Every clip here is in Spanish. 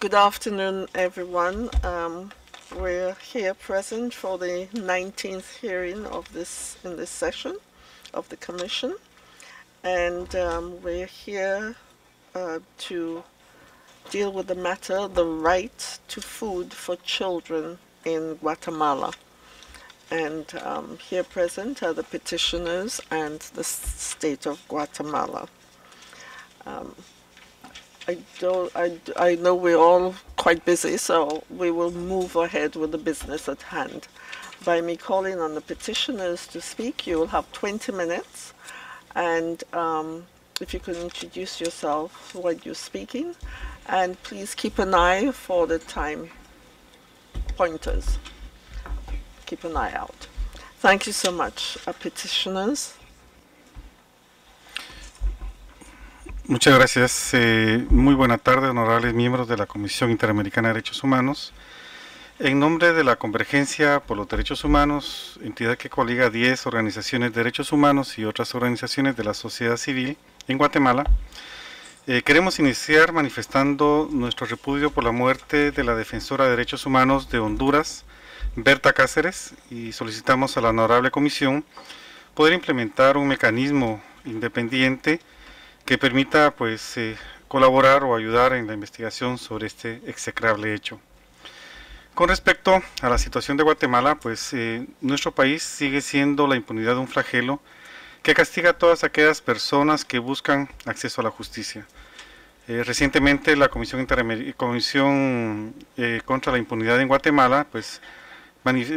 Good afternoon, everyone. Um, we're here present for the 19th hearing of this in this session of the Commission, and um, we're here uh, to deal with the matter, the right to food for children in Guatemala. And um, here present are the petitioners and the state of Guatemala. Um, I don't. I, I know we're all quite busy, so we will move ahead with the business at hand. By me calling on the petitioners to speak, you will have 20 minutes, and um, if you could introduce yourself while you're speaking, and please keep an eye for the time pointers. Keep an eye out. Thank you so much, uh, petitioners. Muchas gracias. Eh, muy buena tarde, honorables miembros de la Comisión Interamericana de Derechos Humanos. En nombre de la Convergencia por los Derechos Humanos, entidad que coliga 10 organizaciones de derechos humanos y otras organizaciones de la sociedad civil en Guatemala, eh, queremos iniciar manifestando nuestro repudio por la muerte de la defensora de derechos humanos de Honduras, Berta Cáceres, y solicitamos a la Honorable Comisión poder implementar un mecanismo independiente que permita pues eh, colaborar o ayudar en la investigación sobre este execrable hecho. Con respecto a la situación de Guatemala, pues eh, nuestro país sigue siendo la impunidad de un flagelo que castiga a todas aquellas personas que buscan acceso a la justicia. Eh, recientemente la Comisión, contra la Impunidad en Guatemala pues,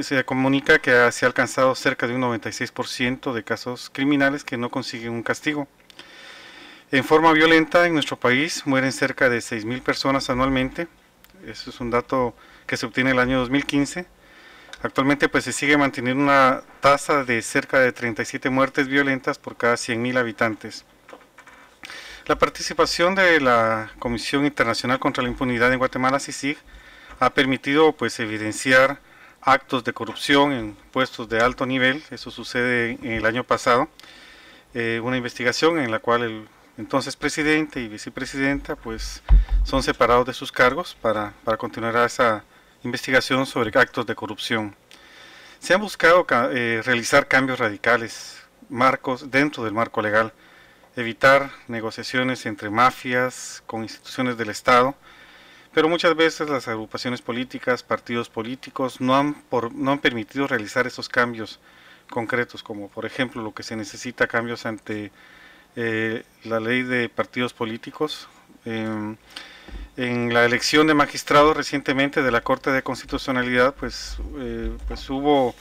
se comunica que se ha alcanzado cerca de un 96% de casos criminales que no consiguen un castigo. En forma violenta en nuestro país mueren cerca de 6.000 personas anualmente. Eso es un dato que se obtiene el año 2015. Actualmente pues se sigue manteniendo una tasa de cerca de 37 muertes violentas por cada 100.000 habitantes. La participación de la Comisión Internacional contra la Impunidad en Guatemala, CICIG, ha permitido pues evidenciar actos de corrupción en puestos de alto nivel. Eso sucede en el año pasado. Eh, una investigación en la cual el entonces, presidente y vicepresidenta, pues son separados de sus cargos para, para continuar esa investigación sobre actos de corrupción. Se han buscado eh, realizar cambios radicales marcos dentro del marco legal, evitar negociaciones entre mafias con instituciones del Estado, pero muchas veces las agrupaciones políticas, partidos políticos, no han, no han permitido realizar esos cambios concretos, como por ejemplo lo que se necesita cambios ante eh, la ley de partidos políticos. Em, en la elección de magistrados recientemente de la Corte de Constitucionalidad, pues, eh, pues hubo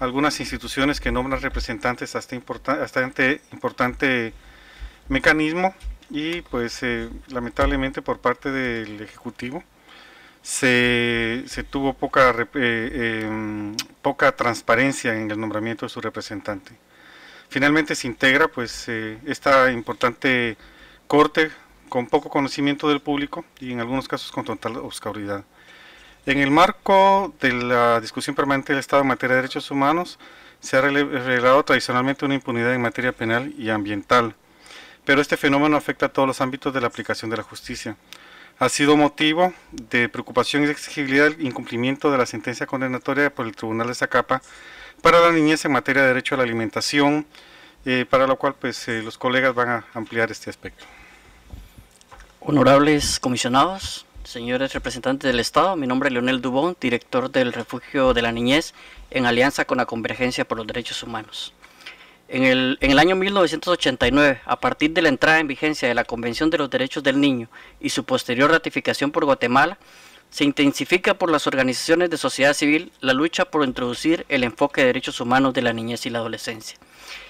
algunas instituciones que nombran representantes hasta este, este importante mecanismo y pues eh, lamentablemente por parte del Ejecutivo se, se tuvo poca, eh, em, poca transparencia en el nombramiento de su representante finalmente se integra pues eh, esta importante corte con poco conocimiento del público y en algunos casos con total obscuridad. En el marco de la discusión permanente del Estado en materia de derechos humanos, se ha revelado tradicionalmente una impunidad en materia penal y ambiental, pero este fenómeno afecta a todos los ámbitos de la aplicación de la justicia. Ha sido motivo de preocupación y exigibilidad el incumplimiento de la sentencia condenatoria por el Tribunal de Zacapa para la niñez en materia de derecho a la alimentación, eh, para lo cual pues eh, los colegas van a ampliar este aspecto. Honorables comisionados, señores representantes del Estado, mi nombre es Leonel Dubón, director del Refugio de la Niñez en alianza con la Convergencia por los Derechos Humanos. En el, en el, año 1989, a partir de la entrada en vigencia de la Convención de los Derechos del Niño y su posterior ratificación por Guatemala, se intensifica por las organizaciones de sociedad civil la lucha por introducir el enfoque de derechos humanos de la niñez y la adolescencia.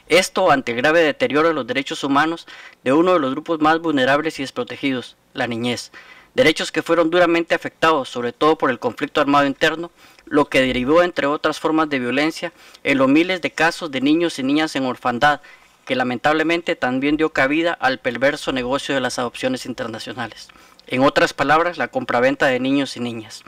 Esto ante el grave deterioro de los derechos humanos de uno de los grupos más vulnerables y desprotegidos, la niñez, derechos que fueron duramente afectados, sobre todo por el conflicto armado interno, lo que derivó, entre otras formas de violencia, en los miles de casos de niños y niñas en orfandad, que lamentablemente también dio cabida al perverso negocio de las adopciones internacionales en otras palabras, la compraventa de niños y niñas.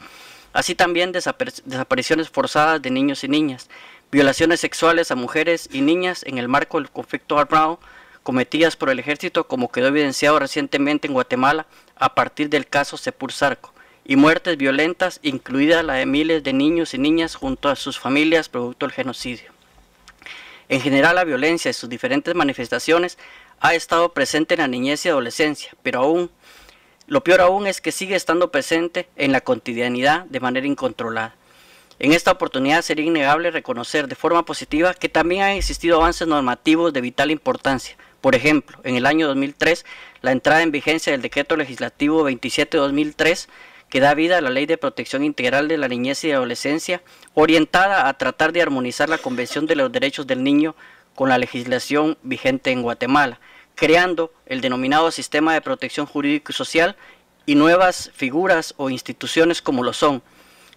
Así también desapariciones forzadas de niños y niñas, violaciones sexuales a mujeres y niñas en el marco del conflicto armado cometidas por el ejército, como quedó evidenciado recientemente en Guatemala a partir del caso Sepur Sarco, y muertes violentas, incluida la de miles de niños y niñas junto a sus familias producto del genocidio. En general, la violencia y sus diferentes manifestaciones ha estado presente en la niñez y adolescencia, pero aún lo peor aún es que sigue estando presente en la cotidianidad de manera incontrolada. En esta oportunidad sería innegable reconocer de forma positiva que también han existido avances normativos de vital importancia. Por ejemplo, en el año 2003, la entrada en vigencia del Decreto Legislativo 27-2003, que da vida a la Ley de Protección Integral de la Niñez y Adolescencia, orientada a tratar de armonizar la Convención de los Derechos del Niño con la legislación vigente en Guatemala creando el denominado sistema de protección jurídico y social y nuevas figuras o instituciones como lo son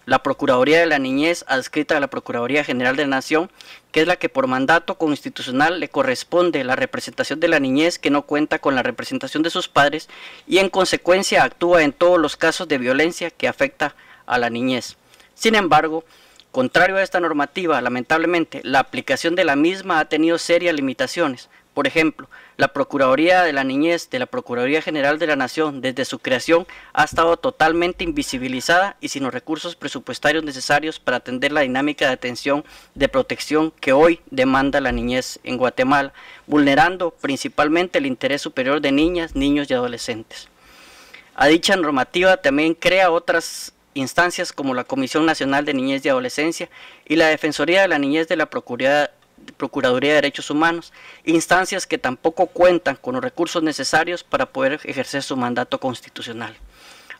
la Procuraduría de la Niñez adscrita a la Procuraduría General de la Nación, que es la que por mandato constitucional le corresponde la representación de la niñez que no cuenta con la representación de sus padres y en consecuencia actúa en todos los casos de violencia que afecta a la niñez. Sin embargo, contrario a esta normativa, lamentablemente, la aplicación de la misma ha tenido serias limitaciones, por ejemplo, la Procuraduría de la Niñez de la Procuraduría General de la Nación desde su creación ha estado totalmente invisibilizada y sin los recursos presupuestarios necesarios para atender la dinámica de atención de protección que hoy demanda la niñez en Guatemala, vulnerando principalmente el interés superior de niñas, niños y adolescentes. A dicha normativa también crea otras instancias como la Comisión Nacional de Niñez y Adolescencia y la Defensoría de la Niñez de la Procuraduría Procuraduría de Derechos Humanos, instancias que tampoco cuentan con los recursos necesarios para poder ejercer su mandato constitucional.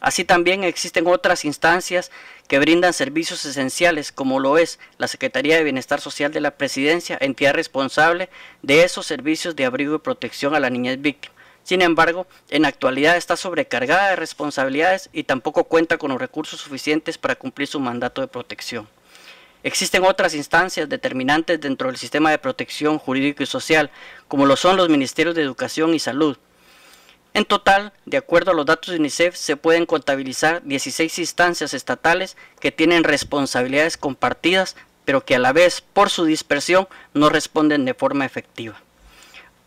Así también existen otras instancias que brindan servicios esenciales, como lo es la Secretaría de Bienestar Social de la Presidencia, entidad responsable de esos servicios de abrigo y protección a la niñez víctima. Sin embargo, en la actualidad está sobrecargada de responsabilidades y tampoco cuenta con los recursos suficientes para cumplir su mandato de protección. Existen otras instancias determinantes dentro del sistema de protección jurídico y social, como lo son los Ministerios de Educación y Salud. En total, de acuerdo a los datos de UNICEF, se pueden contabilizar 16 instancias estatales que tienen responsabilidades compartidas, pero que a la vez, por su dispersión, no responden de forma efectiva.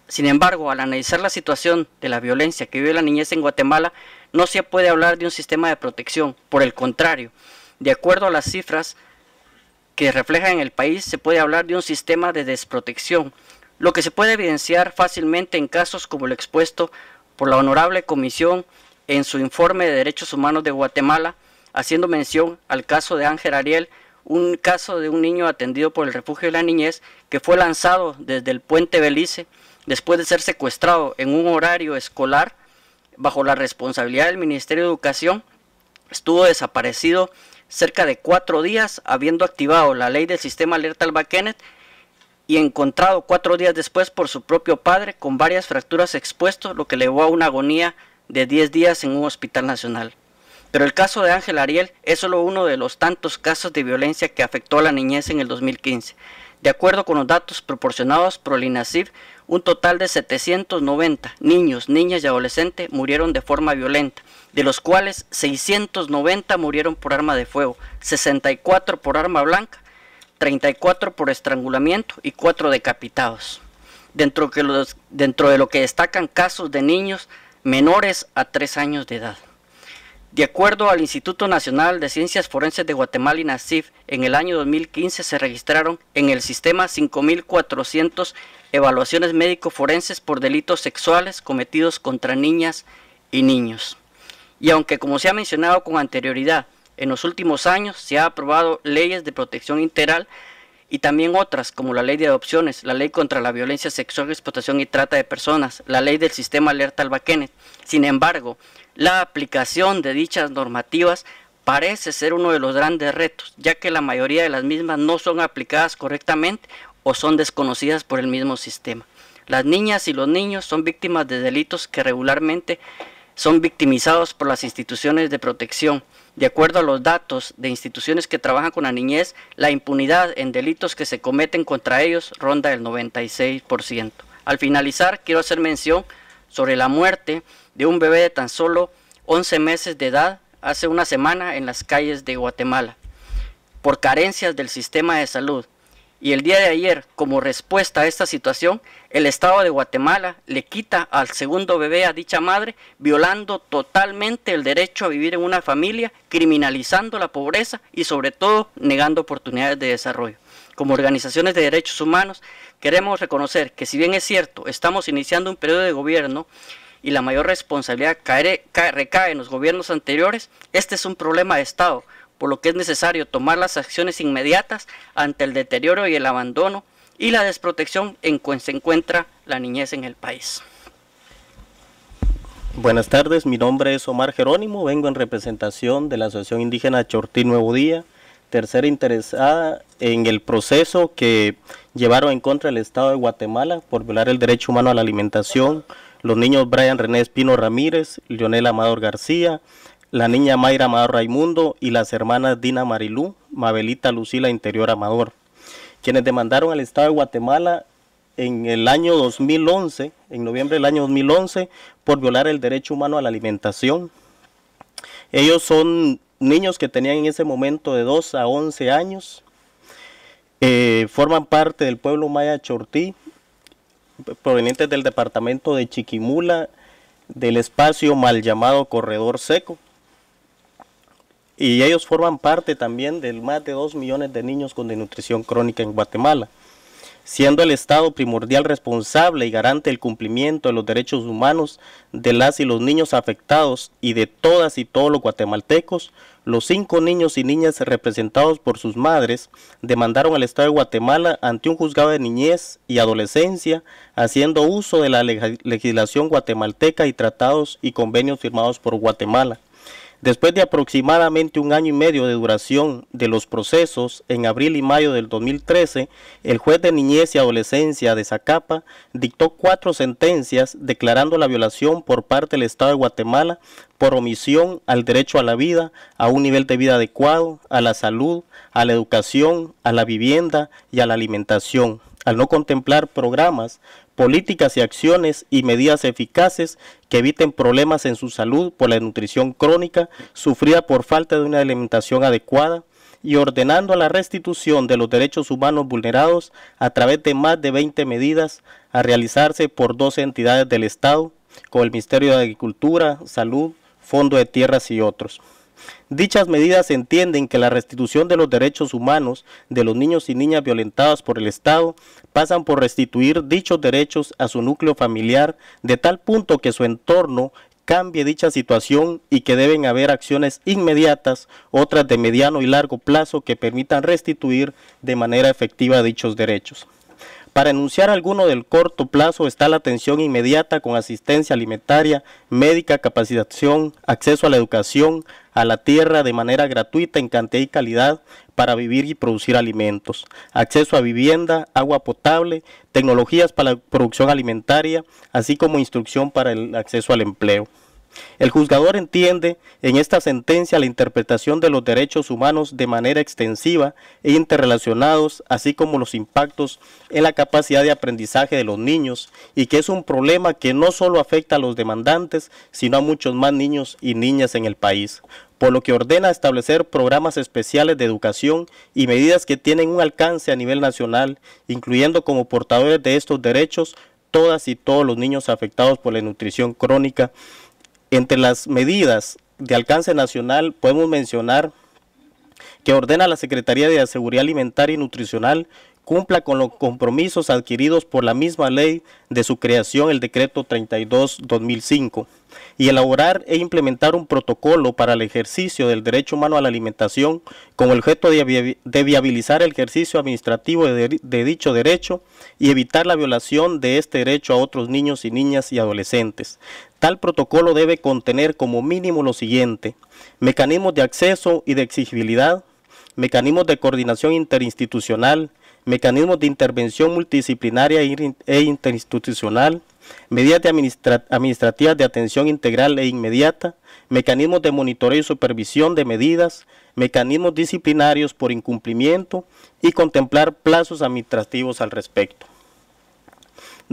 Sin embargo, al analizar la situación de la violencia que vive la niñez en Guatemala, no se puede hablar de un sistema de protección. Por el contrario, de acuerdo a las cifras, que refleja en el país, se puede hablar de un sistema de desprotección, lo que se puede evidenciar fácilmente en casos como el expuesto por la Honorable Comisión en su informe de Derechos Humanos de Guatemala, haciendo mención al caso de Ángel Ariel, un caso de un niño atendido por el Refugio de la Niñez que fue lanzado desde el puente Belice después de ser secuestrado en un horario escolar bajo la responsabilidad del Ministerio de Educación, estuvo desaparecido cerca de cuatro días habiendo activado la ley del sistema alerta alba Kenneth y encontrado cuatro días después por su propio padre con varias fracturas expuesto, lo que llevó a una agonía de 10 días en un hospital nacional. Pero el caso de Ángel Ariel es solo uno de los tantos casos de violencia que afectó a la niñez en el 2015. De acuerdo con los datos proporcionados por el un total de 790 niños, niñas y adolescentes murieron de forma violenta, de los cuales 690 murieron por arma de fuego, 64 por arma blanca, 34 por estrangulamiento y 4 decapitados. Dentro, de lo que destacan casos de niños menores a 3 años de edad. De acuerdo al Instituto Nacional de Ciencias Forenses de Guatemala y NACIF, en el año 2015 se registraron en el sistema 5.400 evaluaciones médico-forenses por delitos sexuales cometidos contra niñas y niños y aunque como se ha mencionado con anterioridad, en los últimos años se han aprobado leyes de protección integral y también otras como la ley de adopciones, la ley contra la violencia sexual, explotación y trata de personas, la ley del sistema alerta albaquenes. Sin embargo, la aplicación de dichas normativas parece ser uno de los grandes retos, ya que la mayoría de las mismas no son aplicadas correctamente o son desconocidas por el mismo sistema. Las niñas y los niños son víctimas de delitos que regularmente son victimizados por las instituciones de protección. De acuerdo a los datos de instituciones que trabajan con la niñez, la impunidad en delitos que se cometen contra ellos ronda el 96%. Al finalizar, quiero hacer mención sobre la muerte de un bebé de tan solo 11 meses de edad hace una semana en las calles de Guatemala por carencias del sistema de salud. Y el día de ayer, como respuesta a esta situación, el Estado de Guatemala le quita al segundo bebé a dicha madre, violando totalmente el derecho a vivir en una familia, criminalizando la pobreza y sobre todo negando oportunidades de desarrollo. Como organizaciones de derechos humanos, queremos reconocer que si bien es cierto, estamos iniciando un periodo de gobierno y la mayor responsabilidad cae, recae en los gobiernos anteriores, este es un problema de Estado por lo que es necesario tomar las acciones inmediatas ante el deterioro y el abandono y la desprotección en que se encuentra la niñez en el país. Buenas tardes, mi nombre es Omar Jerónimo, vengo en representación de la Asociación Indígena Chortí Nuevo Día, tercera interesada en el proceso que llevaron en contra el Estado de Guatemala por violar el derecho humano a la alimentación, los niños Brian René Espino Ramírez, Leonel Amador García, la niña Mayra Amador Raimundo y las hermanas Dina Marilú, Mabelita Lucila Interior Amador, quienes demandaron al Estado de Guatemala en el año 2011, en noviembre del año 2011, por violar el derecho humano a la alimentación. Ellos son niños que tenían en ese momento de 2 a 11 años, eh, forman parte del pueblo maya Chortí, provenientes del departamento de Chiquimula, del espacio mal llamado Corredor Seco. Y ellos forman parte también del más de 2 millones de niños con desnutrición crónica en Guatemala. Siendo el Estado primordial responsable y garante del cumplimiento de los derechos humanos de las y los niños afectados y de todas y todos los guatemaltecos, los cinco niños y niñas representados por sus madres demandaron al Estado de Guatemala ante un juzgado de niñez y adolescencia, haciendo uso de la legislación guatemalteca y tratados y convenios firmados por Guatemala. Después de aproximadamente un año y medio de duración de los procesos, en abril y mayo del 2013, el juez de niñez y adolescencia de Zacapa dictó cuatro sentencias declarando la violación por parte del Estado de Guatemala por omisión al derecho a la vida, a un nivel de vida adecuado, a la salud, a la educación, a la vivienda y a la alimentación al no contemplar programas, políticas y acciones y medidas eficaces que eviten problemas en su salud por la nutrición crónica sufrida por falta de una alimentación adecuada y ordenando la restitución de los derechos humanos vulnerados a través de más de 20 medidas a realizarse por dos entidades del Estado, con el Ministerio de Agricultura, Salud, Fondo de Tierras y otros. Dichas medidas entienden que la restitución de los derechos humanos de los niños y niñas violentados por el Estado pasan por restituir dichos derechos a su núcleo familiar de tal punto que su entorno cambie dicha situación y que deben haber acciones inmediatas, otras de mediano y largo plazo que permitan restituir de manera efectiva dichos derechos. Para enunciar alguno del corto plazo está la atención inmediata con asistencia alimentaria, médica, capacitación, acceso a la educación, a la tierra de manera gratuita en cantidad y calidad para vivir y producir alimentos, acceso a vivienda, agua potable, tecnologías para la producción alimentaria, así como instrucción para el acceso al empleo. El juzgador entiende en esta sentencia la interpretación de los derechos humanos de manera extensiva e interrelacionados, así como los impactos en la capacidad de aprendizaje de los niños, y que es un problema que no solo afecta a los demandantes, sino a muchos más niños y niñas en el país por lo que ordena establecer programas especiales de educación y medidas que tienen un alcance a nivel nacional, incluyendo como portadores de estos derechos todas y todos los niños afectados por la nutrición crónica entre las medidas de alcance nacional podemos mencionar que ordena a la Secretaría de Seguridad Alimentaria y Nutricional cumpla con los compromisos adquiridos por la misma ley de su creación, el decreto 32-2005, y elaborar e implementar un protocolo para el ejercicio del derecho humano a la alimentación con el objeto de, viabilizar el ejercicio administrativo de dicho derecho y evitar la violación de este derecho a otros niños y niñas y adolescentes. Tal protocolo debe contener como mínimo lo siguiente, mecanismos de acceso y de exigibilidad, mecanismos de coordinación interinstitucional, mecanismos de intervención multidisciplinaria e, e interinstitucional, medidas administrativas de atención integral e inmediata, mecanismos de monitoreo y supervisión de medidas, mecanismos disciplinarios por incumplimiento y contemplar plazos administrativos al respecto.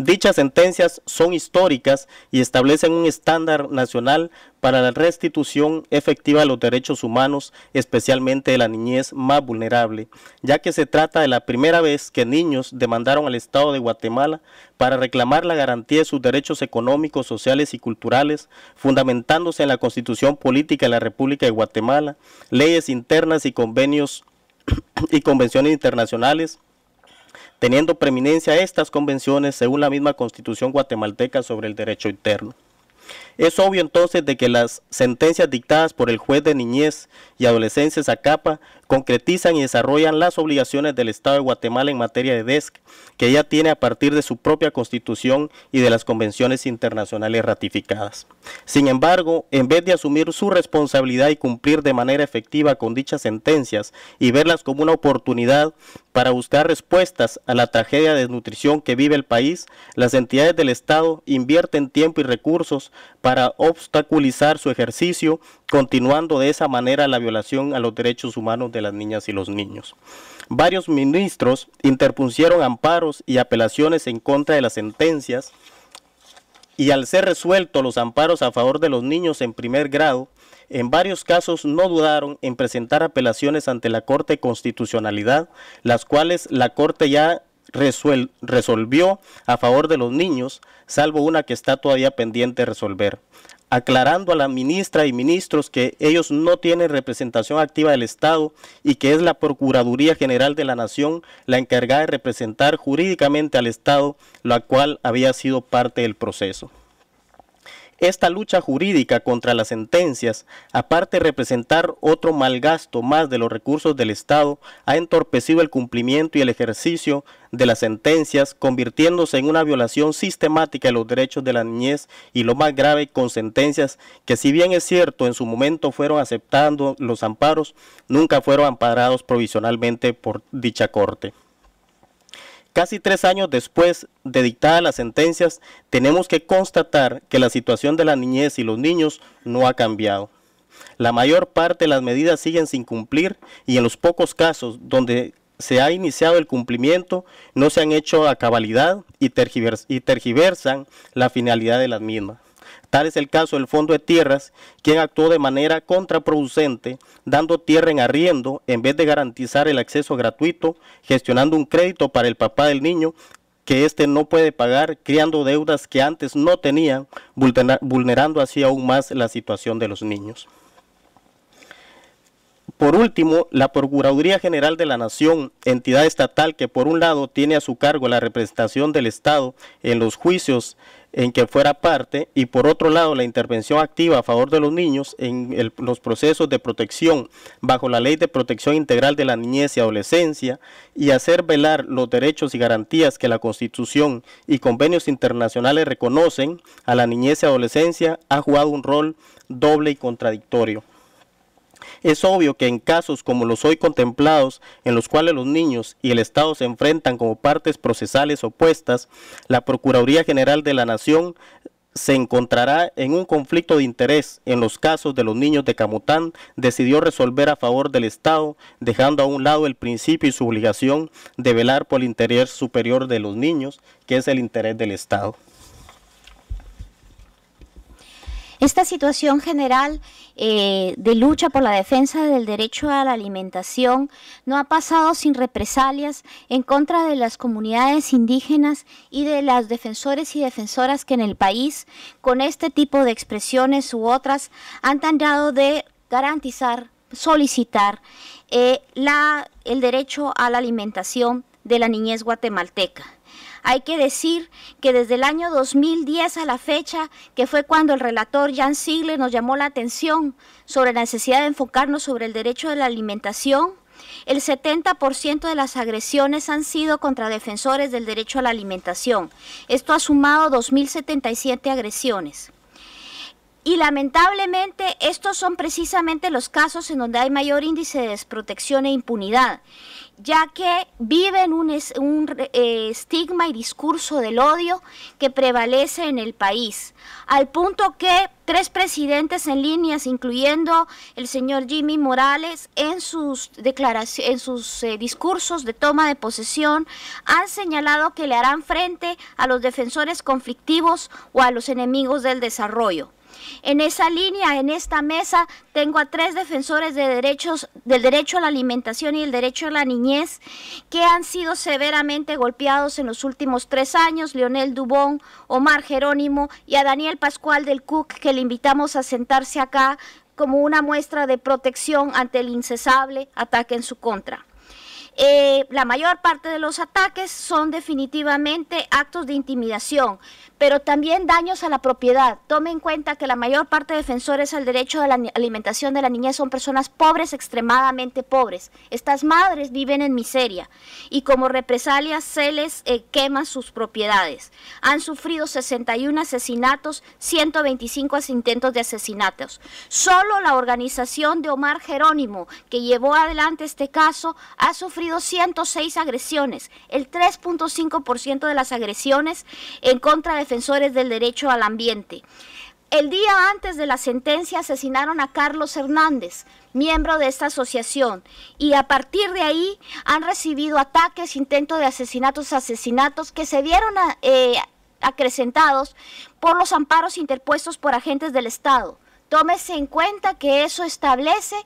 Dichas sentencias son históricas y establecen un estándar nacional para la restitución efectiva de los derechos humanos, especialmente de la niñez más vulnerable, ya que se trata de la primera vez que niños demandaron al Estado de Guatemala para reclamar la garantía de sus derechos económicos, sociales y culturales, fundamentándose en la Constitución Política de la República de Guatemala, leyes internas y convenios y convenciones internacionales teniendo preeminencia estas convenciones según la misma Constitución guatemalteca sobre el derecho interno. Es obvio entonces de que las sentencias dictadas por el juez de niñez y adolescencia Zacapa concretizan y desarrollan las obligaciones del Estado de Guatemala en materia de DESC, que ya tiene a partir de su propia constitución y de las convenciones internacionales ratificadas. Sin embargo, en vez de asumir su responsabilidad y cumplir de manera efectiva con dichas sentencias y verlas como una oportunidad para buscar respuestas a la tragedia de desnutrición que vive el país, las entidades del Estado invierten tiempo y recursos para obstaculizar su ejercicio, continuando de esa manera la violación a los derechos humanos de las niñas y los niños. Varios ministros interpusieron amparos y apelaciones en contra de las sentencias y al ser resueltos los amparos a favor de los niños en primer grado, en varios casos no dudaron en presentar apelaciones ante la Corte Constitucionalidad, las cuales la Corte ya resolvió a favor de los niños, salvo una que está todavía pendiente de resolver aclarando a la ministra y ministros que ellos no tienen representación activa del Estado y que es la Procuraduría General de la Nación la encargada de representar jurídicamente al Estado, la cual había sido parte del proceso. Esta lucha jurídica contra las sentencias, aparte de representar otro mal gasto más de los recursos del Estado, ha entorpecido el cumplimiento y el ejercicio de las sentencias, convirtiéndose en una violación sistemática de los derechos de la niñez y lo más grave con sentencias que si bien es cierto en su momento fueron aceptando los amparos, nunca fueron amparados provisionalmente por dicha Corte. Casi tres años después de dictadas las sentencias, tenemos que constatar que la situación de la niñez y los niños no ha cambiado. La mayor parte de las medidas siguen sin cumplir y en los pocos casos donde se ha iniciado el cumplimiento no se han hecho a cabalidad y, y tergiversan la finalidad de las mismas. Tal es el caso del Fondo de Tierras, quien actuó de manera contraproducente, dando tierra en arriendo en vez de garantizar el acceso gratuito, gestionando un crédito para el papá del niño que éste no puede pagar, creando deudas que antes no tenían, vulnerando así aún más la situación de los niños. Por último, la Procuraduría General de la Nación, entidad estatal que por un lado tiene a su cargo la representación del Estado en los juicios en que fuera parte y por otro lado la intervención activa a favor de los niños en los procesos de protección bajo la ley de protección integral de la niñez y adolescencia y hacer velar los derechos y garantías que la constitución y convenios internacionales reconocen a la niñez y adolescencia ha jugado un rol doble y contradictorio. Es obvio que en casos como los hoy contemplados, en los cuales los niños y el Estado se enfrentan como partes procesales opuestas, la Procuraduría General de la Nación se encontrará en un conflicto de interés en los casos de los niños de Camután, decidió resolver a favor del Estado, dejando a un lado el principio y su obligación de velar por el interés superior de los niños, que es el interés del Estado. Esta situación general eh, de lucha por la defensa del derecho a la alimentación no ha pasado sin represalias en contra de las comunidades indígenas y de las defensores y defensoras que en el país, con este tipo de expresiones u otras, han tratado de garantizar, solicitar eh, la, el derecho a la alimentación de la niñez guatemalteca. Hay que decir que desde el año 2010 a la fecha, que fue cuando el relator Jan Sigle nos llamó la atención sobre la necesidad de enfocarnos sobre el derecho de la alimentación, el 70% de las agresiones han sido contra defensores del derecho a la alimentación. Esto ha sumado 2.077 agresiones. Y lamentablemente estos son precisamente los casos en donde hay mayor índice de desprotección e impunidad ya que viven un, un eh, estigma y discurso del odio que prevalece en el país, al punto que tres presidentes en líneas, incluyendo el señor Jimmy Morales, en sus, en sus eh, discursos de toma de posesión, han señalado que le harán frente a los defensores conflictivos o a los enemigos del desarrollo. En esa línea, en esta mesa, tengo a tres defensores de derechos, del derecho a la alimentación y el derecho a la niñez, que han sido severamente golpeados en los últimos tres años, Leonel Dubón, Omar Jerónimo y a Daniel Pascual del Cook, que le invitamos a sentarse acá como una muestra de protección ante el incesable ataque en su contra. Eh, la mayor parte de los ataques son definitivamente actos de intimidación, pero también daños a la propiedad. Tome en cuenta que la mayor parte de defensores al derecho a la alimentación de la niñez son personas pobres, extremadamente pobres. Estas madres viven en miseria y como represalias se les eh, queman sus propiedades. Han sufrido 61 asesinatos, 125 intentos de asesinatos. Solo la organización de Omar Jerónimo, que llevó adelante este caso, ha sufrido 106 agresiones, el 3.5% de las agresiones en contra de defensores del derecho al ambiente. El día antes de la sentencia asesinaron a Carlos Hernández, miembro de esta asociación, y a partir de ahí han recibido ataques, intentos de asesinatos, asesinatos que se vieron eh, acrecentados por los amparos interpuestos por agentes del Estado. Tómese en cuenta que eso establece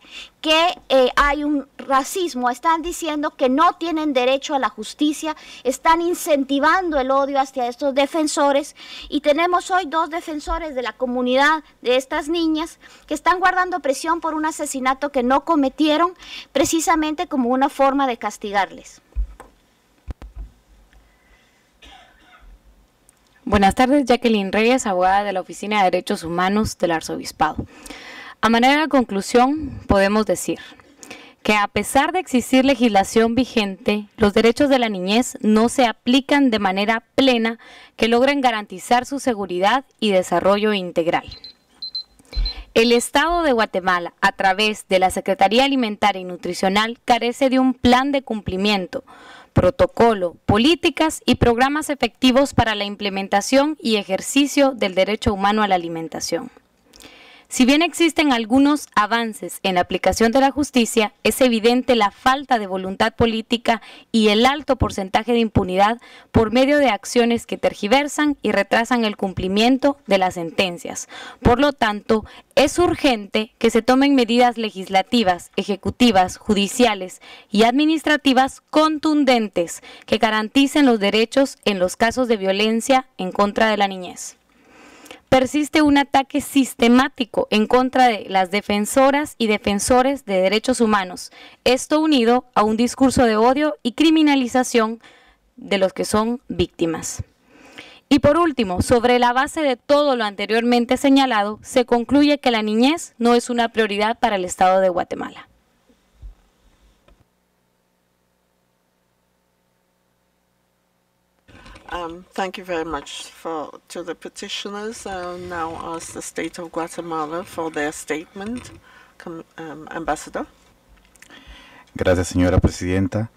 que eh, hay un racismo. Están diciendo que no tienen derecho a la justicia, están incentivando el odio hacia estos defensores. Y tenemos hoy dos defensores de la comunidad de estas niñas que están guardando presión por un asesinato que no cometieron, precisamente como una forma de castigarles. Buenas tardes, Jacqueline Reyes, abogada de la Oficina de Derechos Humanos del Arzobispado. A manera de conclusión, podemos decir que a pesar de existir legislación vigente, los derechos de la niñez no se aplican de manera plena que logren garantizar su seguridad y desarrollo integral. El Estado de Guatemala, a través de la Secretaría Alimentaria y Nutricional, carece de un plan de cumplimiento, protocolo, políticas y programas efectivos para la implementación y ejercicio del derecho humano a la alimentación. Si bien existen algunos avances en la aplicación de la justicia, es evidente la falta de voluntad política y el alto porcentaje de impunidad por medio de acciones que tergiversan y retrasan el cumplimiento de las sentencias. Por lo tanto, es urgente que se tomen medidas legislativas, ejecutivas, judiciales y administrativas contundentes que garanticen los derechos en los casos de violencia en contra de la niñez persiste un ataque sistemático en contra de las defensoras y defensores de derechos humanos, esto unido a un discurso de odio y criminalización de los que son víctimas. Y por último, sobre la base de todo lo anteriormente señalado, se concluye que la niñez no es una prioridad para el Estado de Guatemala. Um, thank you very much for, to the petitioners. Uh, now Guatemala for their statement. Um, Gracias, señora presidenta.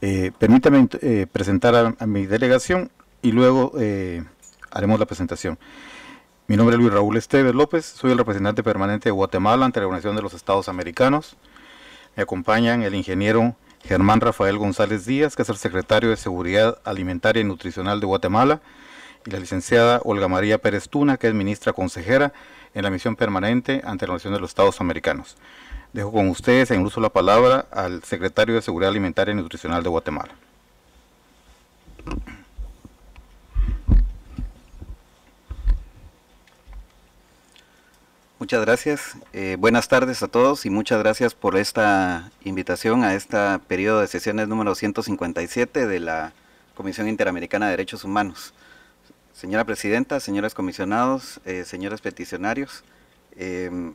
Eh, permítame eh, presentar a, mi delegación y luego eh, haremos la presentación. Mi nombre es Luis Raúl Esteves López, soy el representante permanente de Guatemala ante la Organización de los Estados Americanos. Me acompañan el ingeniero Germán Rafael González Díaz, que es el secretario de Seguridad Alimentaria y Nutricional de Guatemala, y la licenciada Olga María Pérez Tuna, que es ministra consejera en la misión permanente ante la Nación de los Estados Americanos. Dejo con ustedes en uso la palabra al secretario de Seguridad Alimentaria y Nutricional de Guatemala. Muchas gracias. Eh, buenas tardes a todos y muchas gracias por esta invitación a este periodo de sesiones número 157 de la Comisión Interamericana de Derechos Humanos. Señora Presidenta, señores comisionados, eh, señores peticionarios, em,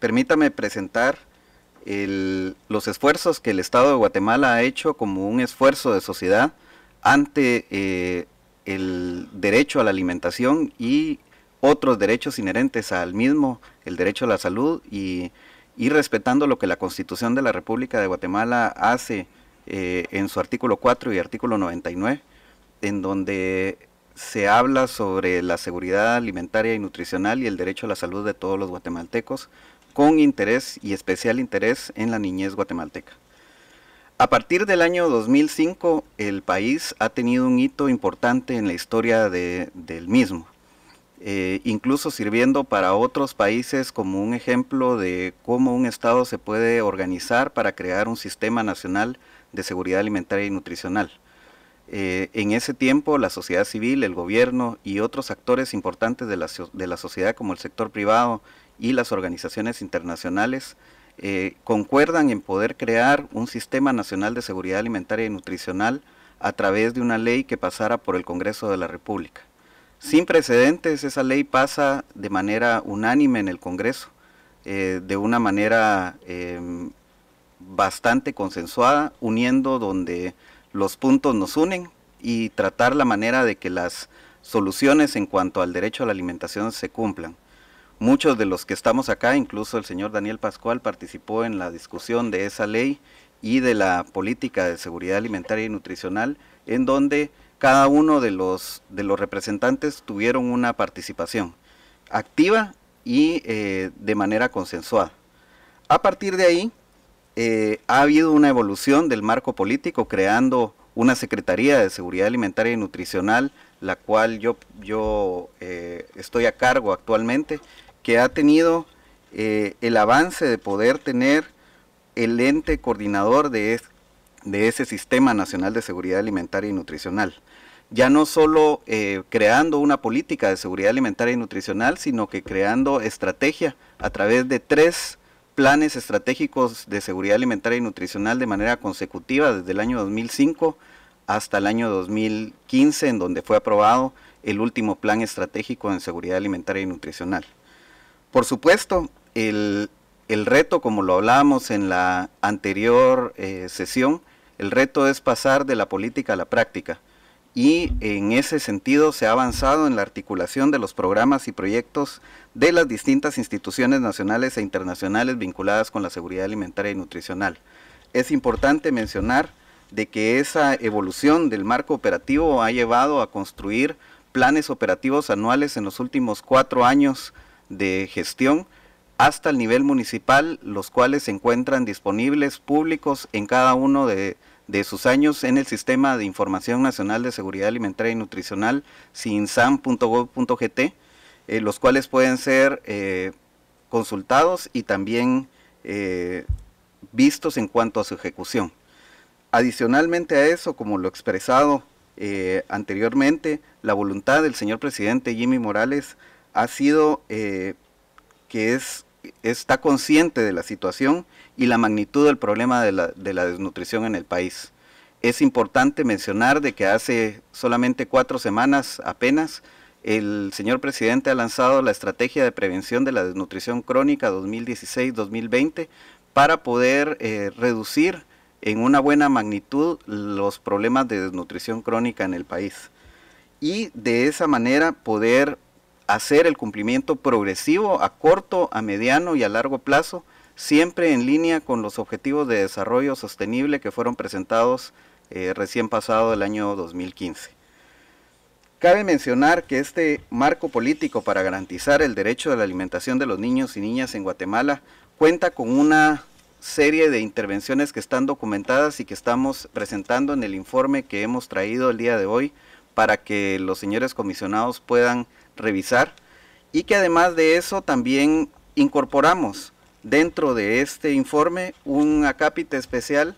permítame presentar los esfuerzos que el Estado de Guatemala ha hecho como un esfuerzo de sociedad ante eh, el derecho a la alimentación y otros derechos inherentes al mismo, el derecho a la salud y, respetando lo que la Constitución de la República de Guatemala hace eh, en su artículo 4 y artículo 99, en donde se habla sobre la seguridad alimentaria y nutricional y el derecho a la salud de todos los guatemaltecos, con interés y especial interés en la niñez guatemalteca. A partir del año 2005, el país ha tenido un hito importante en la historia del mismo. Eh, incluso sirviendo para otros países como un ejemplo de cómo un Estado se puede organizar para crear un sistema nacional de seguridad alimentaria y nutricional. Eh, en ese tiempo, la sociedad civil, el gobierno y otros actores importantes de la, sociedad, como el sector privado y las organizaciones internacionales, eh, concuerdan en poder crear un sistema nacional de seguridad alimentaria y nutricional a través de una ley que pasara por el Congreso de la República sin precedentes, esa ley pasa de manera unánime en el Congreso, eh, de una manera em, bastante consensuada, uniendo donde los puntos nos unen y tratar la manera de que las soluciones en cuanto al derecho a la alimentación se cumplan. Muchos de los que estamos acá, incluso el señor Daniel Pascual, participó en la discusión de esa ley y de la política de seguridad alimentaria y nutricional, en donde cada uno de los, de los representantes tuvieron una participación activa y eh, de manera consensuada. A partir de ahí, eh, ha habido una evolución del marco político creando una Secretaría de Seguridad Alimentaria y Nutricional, la cual yo, yo eh, estoy a cargo actualmente, que ha tenido el avance de poder tener el ente coordinador de, de ese Sistema Nacional de Seguridad Alimentaria y Nutricional ya no solo eh, creando una política de seguridad alimentaria y nutricional, sino que creando estrategia a través de tres planes estratégicos de seguridad alimentaria y nutricional de manera consecutiva desde el año 2005 hasta el año 2015, en donde fue aprobado el último plan estratégico en seguridad alimentaria y nutricional. Por supuesto, el, reto, como lo hablábamos en la anterior eh, sesión, el reto es pasar de la política a la práctica y en ese sentido se ha avanzado en la articulación de los programas y proyectos de las distintas instituciones nacionales e internacionales vinculadas con la seguridad alimentaria y nutricional. Es importante mencionar de que esa evolución del marco operativo ha llevado a construir planes operativos anuales en los últimos cuatro años de gestión hasta el nivel municipal, los cuales se encuentran disponibles públicos en cada uno de los de sus años en el Sistema de Información Nacional de Seguridad Alimentaria y Nutricional, sinsam.gov.gt, eh, los cuales pueden ser eh, consultados y también eh, vistos en cuanto a su ejecución. Adicionalmente a eso, como lo expresado anteriormente, la voluntad del señor presidente Jimmy Morales ha sido que es está consciente de la situación y la magnitud del problema de la, desnutrición en el país. Es importante mencionar de que hace solamente cuatro semanas apenas el señor presidente ha lanzado la Estrategia de Prevención de la Desnutrición Crónica 2016-2020 para poder eh, reducir en una buena magnitud los problemas de desnutrición crónica en el país. Y de esa manera poder hacer el cumplimiento progresivo a corto, a mediano y a largo plazo, siempre en línea con los objetivos de desarrollo sostenible que fueron presentados eh, recién pasado el año 2015. Cabe mencionar que este marco político para garantizar el derecho a la alimentación de los niños y niñas en Guatemala cuenta con una serie de intervenciones que están documentadas y que estamos presentando en el informe que hemos traído el día de hoy para que los señores comisionados puedan revisar y que además de eso también incorporamos dentro de este informe un acápite especial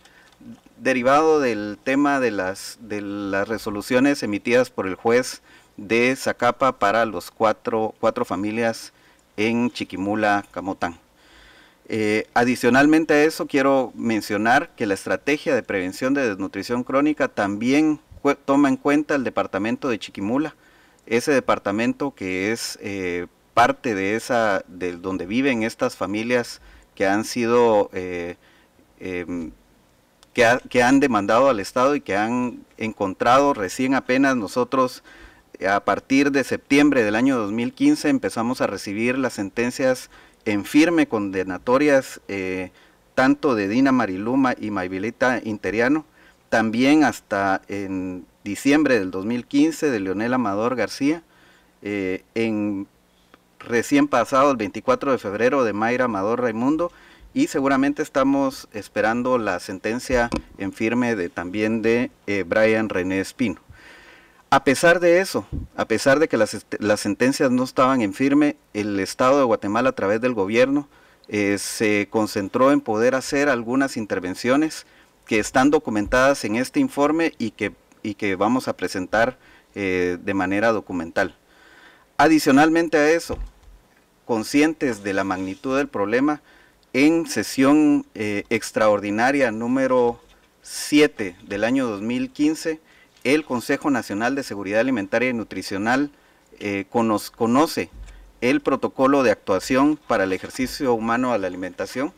derivado del tema de las, de las resoluciones emitidas por el juez de Zacapa para los cuatro, familias en Chiquimula, Camotán. Eh, adicionalmente a eso, quiero mencionar que la estrategia de prevención de desnutrición crónica también toma en cuenta el departamento de Chiquimula, ese departamento que es eh, parte de esa, de donde viven estas familias que han sido, eh, em, que, que, han demandado al Estado y que han encontrado recién apenas nosotros, eh, a partir de septiembre del año 2015, empezamos a recibir las sentencias en firme condenatorias, tanto de Dina Mariluma y Maivilita Interiano, también hasta en diciembre del 2015 de Leonel Amador García, eh, en recién pasado el 24 de febrero de Mayra Amador Raimundo y seguramente estamos esperando la sentencia en firme de, también de eh, Brian René Espino. A pesar de eso, a pesar de que las, sentencias no estaban en firme, el Estado de Guatemala a través del gobierno eh, se concentró en poder hacer algunas intervenciones que están documentadas en este informe y que y que vamos a presentar eh, de manera documental. Adicionalmente a eso, conscientes de la magnitud del problema, en sesión eh, extraordinaria número 7 del año 2015, el Consejo Nacional de Seguridad Alimentaria y Nutricional eh, conoce el protocolo de actuación para el ejercicio humano a la alimentación,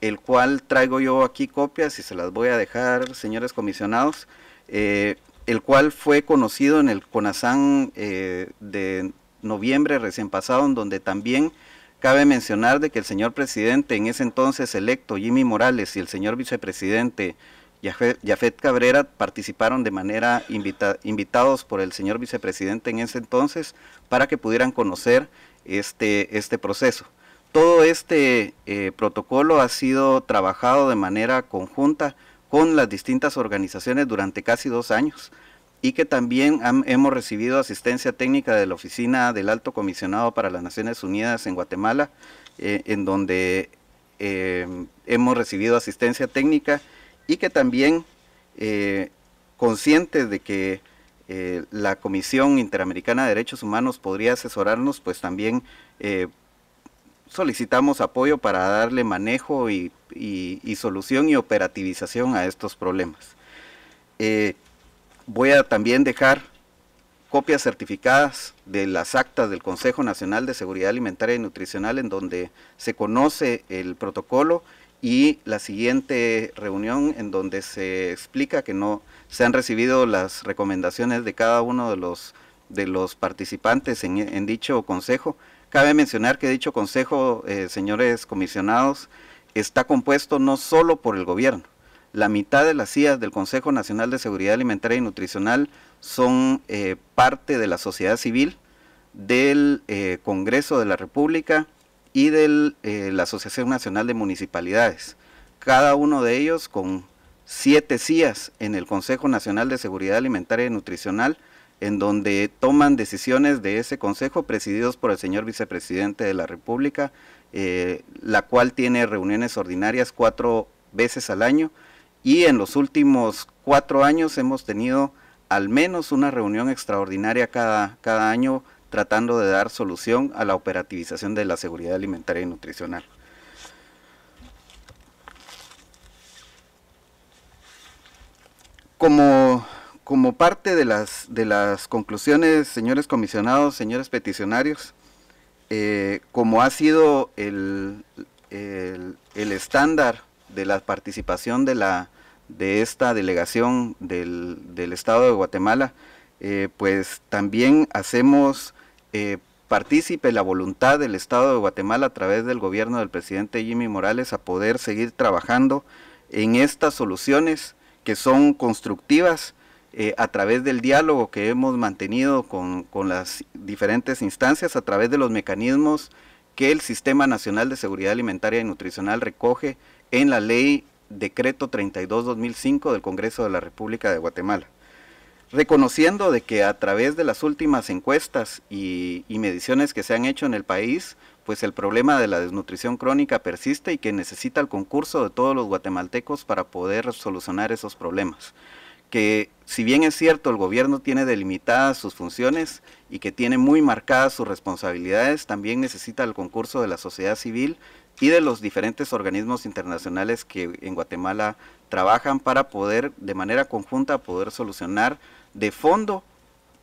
el cual traigo yo aquí copias y se las voy a dejar, señores comisionados. Eh, el cual fue conocido en el CONASAN eh, de noviembre recién pasado, en donde también cabe mencionar de que el señor presidente en ese entonces electo, Jimmy Morales, y el señor vicepresidente Jafet Cabrera participaron de manera invitados por el señor vicepresidente en ese entonces para que pudieran conocer este, este proceso. Todo este eh, protocolo ha sido trabajado de manera conjunta con las distintas organizaciones durante casi dos años y que también hemos recibido asistencia técnica de la Oficina del Alto Comisionado para las Naciones Unidas en Guatemala, eh, en donde eh, hemos recibido asistencia técnica y que también eh, conscientes de que la Comisión Interamericana de Derechos Humanos podría asesorarnos, pues también solicitamos apoyo para darle manejo y, solución y operativización a estos problemas. Eh, voy a también dejar copias certificadas de las actas del Consejo Nacional de Seguridad Alimentaria y Nutricional en donde se conoce el protocolo y la siguiente reunión en donde se explica que no se han recibido las recomendaciones de cada uno de los de los participantes en dicho consejo Cabe mencionar que dicho consejo, eh, señores comisionados, está compuesto no solo por el gobierno. La mitad de las sillas del Consejo Nacional de Seguridad Alimentaria y Nutricional son eh, parte de la sociedad civil, del eh, Congreso de la República y de la Asociación Nacional de Municipalidades. Cada uno de ellos con siete sillas en el Consejo Nacional de Seguridad Alimentaria y Nutricional en donde toman decisiones de ese consejo presididos por el señor vicepresidente de la República, eh, la cual tiene reuniones ordinarias cuatro veces al año y en los últimos cuatro años hemos tenido al menos una reunión extraordinaria cada, cada año tratando de dar solución a la operativización de la seguridad alimentaria y nutricional. Como como parte de las, de las conclusiones, señores comisionados, señores peticionarios, eh, como ha sido el, estándar de la participación de, esta delegación del, Estado de Guatemala, eh, pues también hacemos eh, partícipe la voluntad del Estado de Guatemala a través del gobierno del presidente Jimmy Morales a poder seguir trabajando en estas soluciones que son constructivas eh, a través del diálogo que hemos mantenido con, las diferentes instancias, a través de los mecanismos que el Sistema Nacional de Seguridad Alimentaria y Nutricional recoge en la Ley Decreto 32-2005 del Congreso de la República de Guatemala. Reconociendo de que a través de las últimas encuestas y, y mediciones que se han hecho en el país, pues el problema de la desnutrición crónica persiste y que necesita el concurso de todos los guatemaltecos para poder solucionar esos problemas que si bien es cierto el gobierno tiene delimitadas sus funciones y que tiene muy marcadas sus responsabilidades, también necesita el concurso de la sociedad civil y de los diferentes organismos internacionales que en Guatemala trabajan para poder de manera conjunta poder solucionar de fondo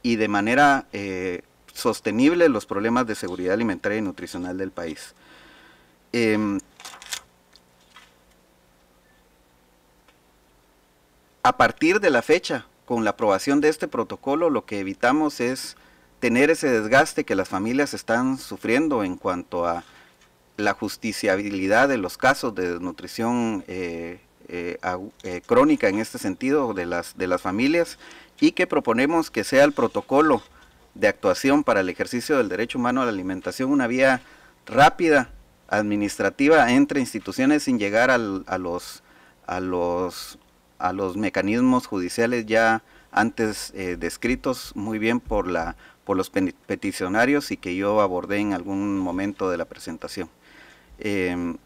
y de manera eh, sostenible los problemas de seguridad alimentaria y nutricional del país. Em, a partir de la fecha, con la aprobación de este protocolo, lo que evitamos es tener ese desgaste que las familias están sufriendo en cuanto a la justiciabilidad de los casos de desnutrición eh, eh, eh, crónica en este sentido de las, de las familias y que proponemos que sea el protocolo de actuación para el ejercicio del derecho humano a la alimentación una vía rápida, administrativa entre instituciones sin llegar a los, a los a los mecanismos judiciales ya antes eh, descritos muy bien por, la, por los peticionarios y que yo abordé en algún momento de la presentación. Em,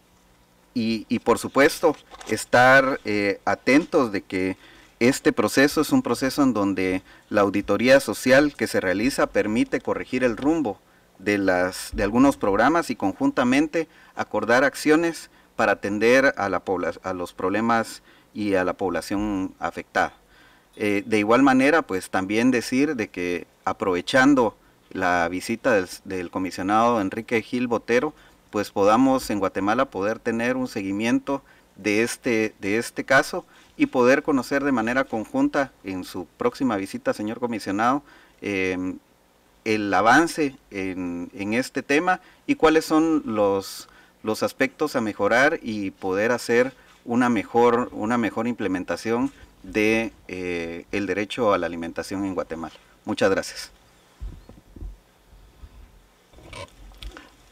y, por supuesto, estar eh, atentos de que este proceso es un proceso en donde la auditoría social que se realiza permite corregir el rumbo de, las, de algunos programas y conjuntamente acordar acciones para atender a, la, a los problemas y a la población afectada. Eh, de igual manera, pues también decir de que aprovechando la visita del, comisionado Enrique Gil Botero, pues podamos en Guatemala poder tener un seguimiento de este, de este caso y poder conocer de manera conjunta en su próxima visita, señor comisionado, em, el avance en, en, este tema y cuáles son los, los aspectos a mejorar y poder hacer una mejor, una mejor implementación de eh, el derecho a la alimentación en Guatemala. Muchas gracias.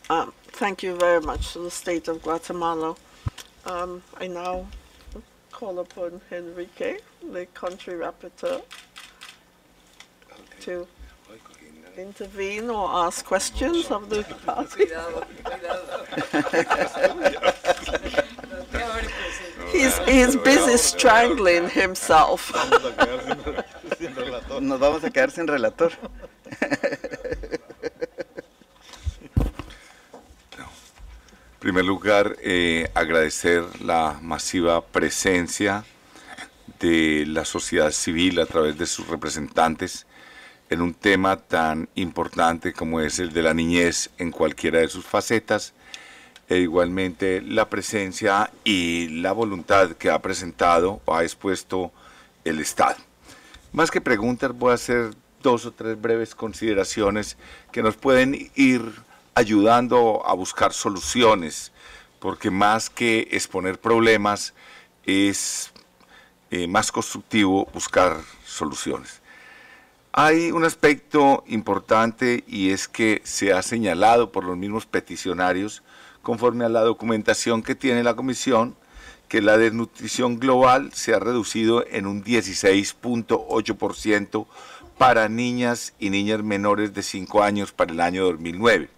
Um, thank you very much to the state of Guatemala. Um, I now call upon Enrique, the country rapporteur, okay. to intervene or ask questions of the party? he's, he's busy strangling himself. Nos vamos a quedar sin relator. En primer lugar, eh, agradecer la masiva presencia de la sociedad civil a través de sus representantes en un tema tan importante como es el de la niñez en cualquiera de sus facetas, e igualmente la presencia y la voluntad que ha presentado o ha expuesto el Estado. Más que preguntas, voy a hacer dos o tres breves consideraciones que nos pueden ir ayudando a buscar soluciones, porque más que exponer problemas, es eh, más constructivo buscar soluciones. Hay un aspecto importante y es que se ha señalado por los mismos peticionarios, conforme a la documentación que tiene la Comisión, que la desnutrición global se ha reducido en un 16.8% para niñas y niñas menores de 5 años para el año 2009.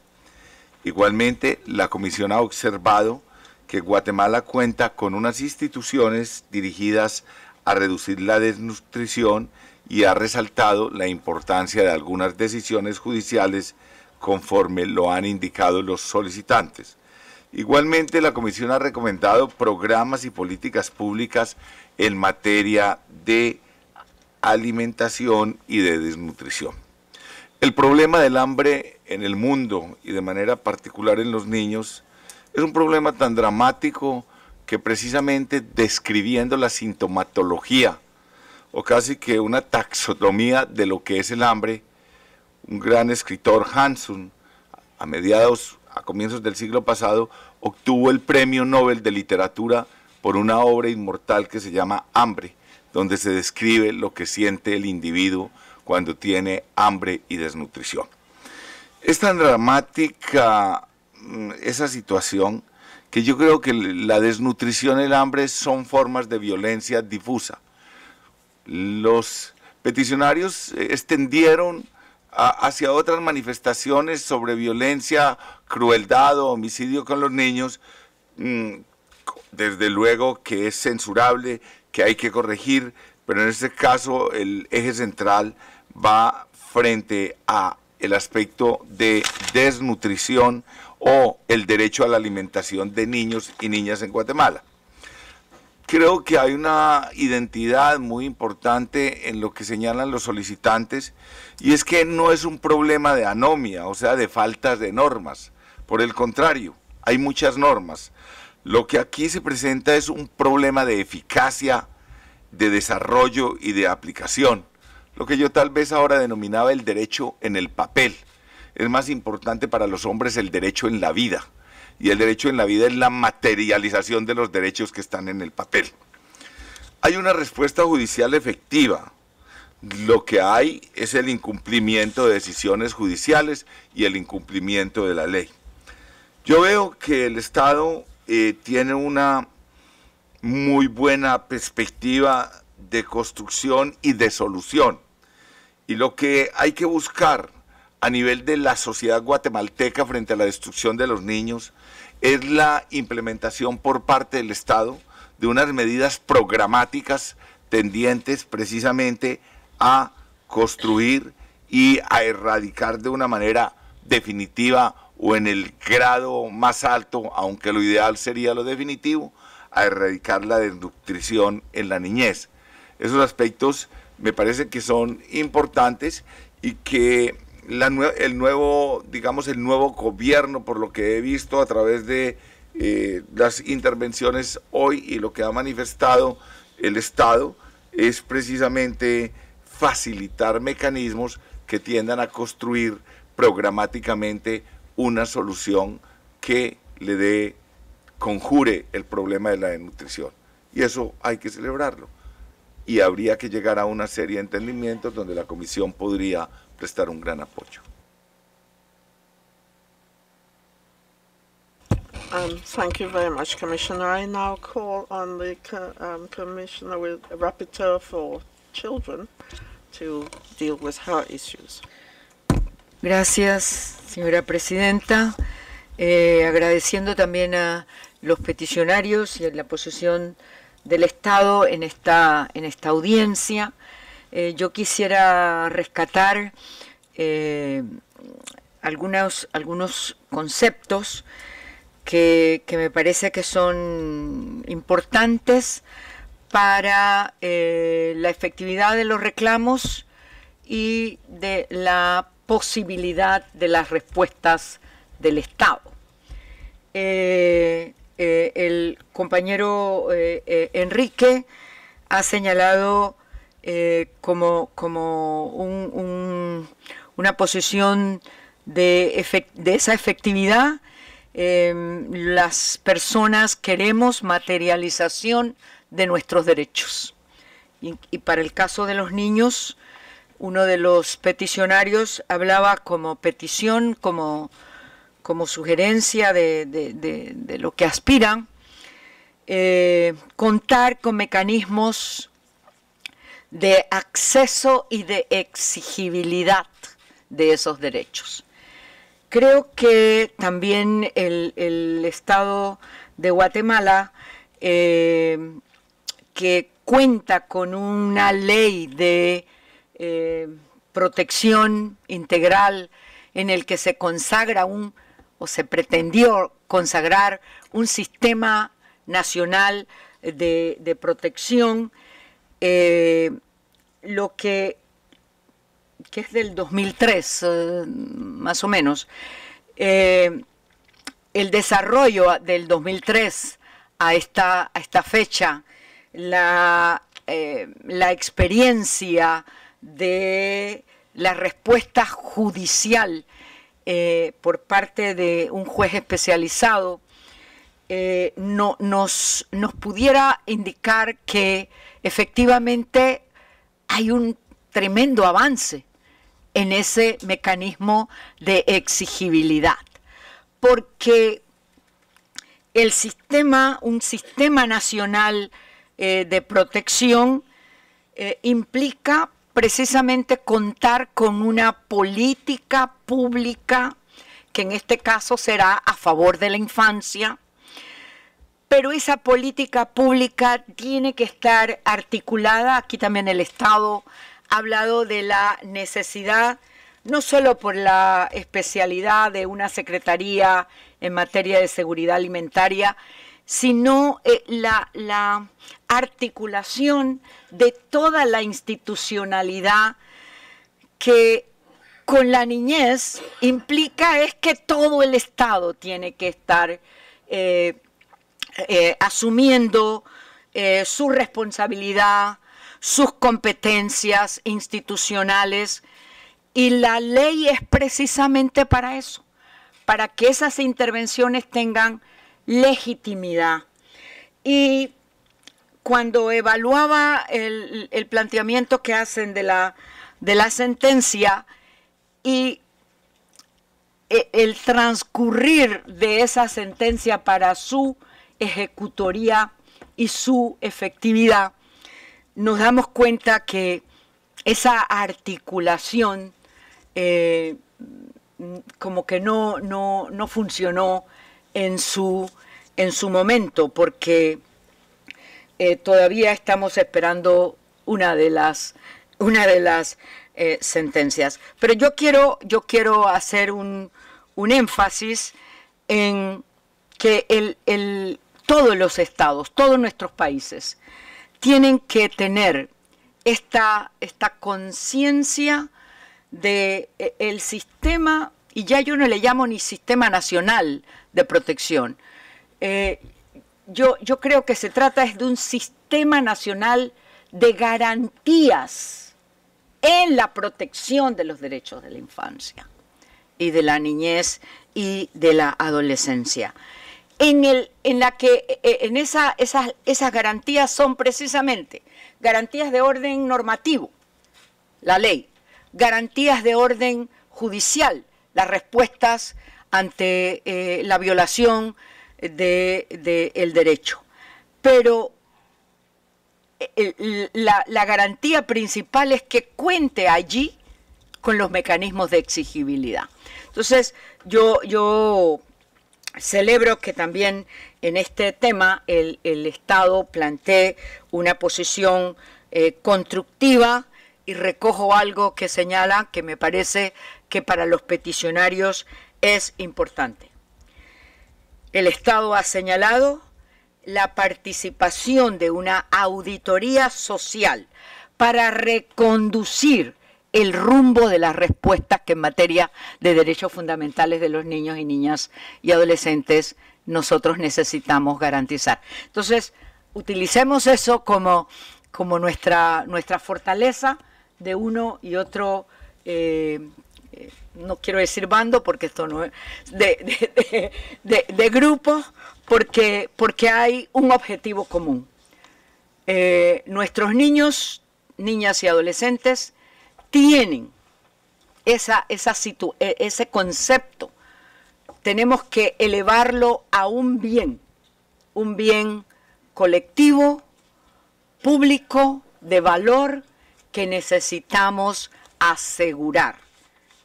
Igualmente, la Comisión ha observado que Guatemala cuenta con unas instituciones dirigidas a reducir la desnutrición y ha resaltado la importancia de algunas decisiones judiciales conforme lo han indicado los solicitantes. Igualmente, la Comisión ha recomendado programas y políticas públicas en materia de alimentación y de desnutrición. El problema del hambre en el mundo y de manera particular en los niños es un problema tan dramático que precisamente describiendo la sintomatología o casi que una taxonomía de lo que es el hambre, un gran escritor Hanson, a mediados, a comienzos del siglo pasado, obtuvo el Premio Nobel de Literatura por una obra inmortal que se llama Hambre, donde se describe lo que siente el individuo cuando tiene hambre y desnutrición. Es tan dramática mm, esa situación que yo creo que la desnutrición y el hambre son formas de violencia difusa los peticionarios eh, extendieron hacia otras manifestaciones sobre violencia, crueldad o homicidio con los niños, mm, desde luego que es censurable, que hay que corregir, pero en este caso el eje central va frente a el aspecto de desnutrición o el derecho a la alimentación de niños y niñas en Guatemala. Creo que hay una identidad muy importante en lo que señalan los solicitantes y es que no es un problema de anomia, o sea, de faltas de normas. Por el contrario, hay muchas normas. Lo que aquí se presenta es un problema de eficacia, de desarrollo y de aplicación. Lo que yo tal vez ahora denominaba el derecho en el papel. Es más importante para los hombres el derecho en la vida y el derecho en la vida es la materialización de los derechos que están en el papel. Hay una respuesta judicial efectiva. Lo que hay es el incumplimiento de decisiones judiciales y el incumplimiento de la ley. Yo veo que el Estado eh, tiene una muy buena perspectiva de construcción y de solución. Y lo que hay que buscar a nivel de la sociedad guatemalteca frente a la destrucción de los niños es la implementación por parte del Estado de unas medidas programáticas tendientes precisamente a construir y a erradicar de una manera definitiva o en el grado más alto, aunque lo ideal sería lo definitivo, a erradicar la desnutrición en la niñez. Esos aspectos me parece que son importantes y que el nuevo, digamos, el nuevo gobierno, por lo que he visto a través de eh, las intervenciones hoy y lo que ha manifestado el Estado, es precisamente facilitar mecanismos que tiendan a construir programáticamente una solución que le dé, conjure el problema de la desnutrición. Y eso hay que celebrarlo. Y habría que llegar a una serie de entendimientos donde la Comisión podría prestar un gran apoyo. Um, thank you very much, Commissioner. I now call on the co um, Commissioner with Rapporteur for Children to deal with her issues. Gracias, señora presidenta. Eh, agradeciendo también a los peticionarios y a la posición del Estado en esta, en esta audiencia. Eh, yo quisiera rescatar eh, algunos, algunos conceptos que, me parece que son importantes para eh, la efectividad de los reclamos y de la posibilidad de las respuestas del Estado. el compañero Enrique ha señalado eh, como, como una posesión de, esa efectividad. Em, las personas queremos materialización de nuestros derechos. Y, para el caso de los niños, uno de los peticionarios hablaba como petición, como, como sugerencia de, lo que aspiran, eh, contar con mecanismos de acceso y de exigibilidad de esos derechos. Creo que también el, Estado de Guatemala, eh, que cuenta con una ley de eh, protección integral en el que se consagra un, o se pretendió consagrar un sistema nacional de protección eh, lo que, que es del 2003, eh, más o menos, eh, el desarrollo del 2003 a esta, a esta fecha, la, la experiencia de la respuesta judicial por parte de un juez especializado, no, nos, nos pudiera indicar que efectivamente hay un tremendo avance en ese mecanismo de exigibilidad, porque un sistema nacional eh, de protección eh, implica precisamente contar con una política pública que en este caso será a favor de la infancia, pero esa política pública tiene que estar articulada. Aquí también el Estado ha hablado de la necesidad, no solo por la especialidad de una Secretaría en materia de seguridad alimentaria, sino eh, la, articulación de toda la institucionalidad que con la niñez implica es que todo el Estado tiene que estar eh, eh, asumiendo eh, su responsabilidad, sus competencias institucionales y la ley es precisamente para eso, para que esas intervenciones tengan legitimidad. Y cuando evaluaba el, planteamiento que hacen de de la sentencia y eh, el transcurrir de esa sentencia para su ejecutoría y su efectividad, nos damos cuenta que esa articulación eh, como que no, no, funcionó en su, en su, momento, porque eh, todavía estamos esperando una de las, una de las eh, sentencias. Pero yo quiero, yo quiero hacer un, énfasis en que el, todos los estados, todos nuestros países, tienen que tener esta, esta conciencia del eh, sistema, y ya yo no le llamo ni sistema nacional de protección. Eh, yo, yo creo que se trata de un sistema nacional de garantías en la protección de los derechos de la infancia y de la niñez y de la adolescencia en, la que eh, eh, en esas, garantías son precisamente garantías de orden normativo, la ley, garantías de orden judicial, las respuestas ante eh, la violación del de, derecho. Pero la, garantía principal es que cuente allí con los mecanismos de exigibilidad. Entonces, yo Celebro que también en este tema el, Estado plantee una posición eh, constructiva y recojo algo que señala que me parece que para los peticionarios es importante. El Estado ha señalado la participación de una auditoría social para reconducir el rumbo de las respuestas que en materia de derechos fundamentales de los niños y niñas y adolescentes nosotros necesitamos garantizar. Entonces, utilicemos eso como, como nuestra, nuestra fortaleza de uno y otro. Eh, eh, no quiero decir bando porque esto no es de, grupo porque, porque hay un objetivo común. Eh, nuestros niños, niñas y adolescentes tienen esa, esa e, ese concepto. Tenemos que elevarlo a un bien, un bien colectivo, público, de valor, que necesitamos asegurar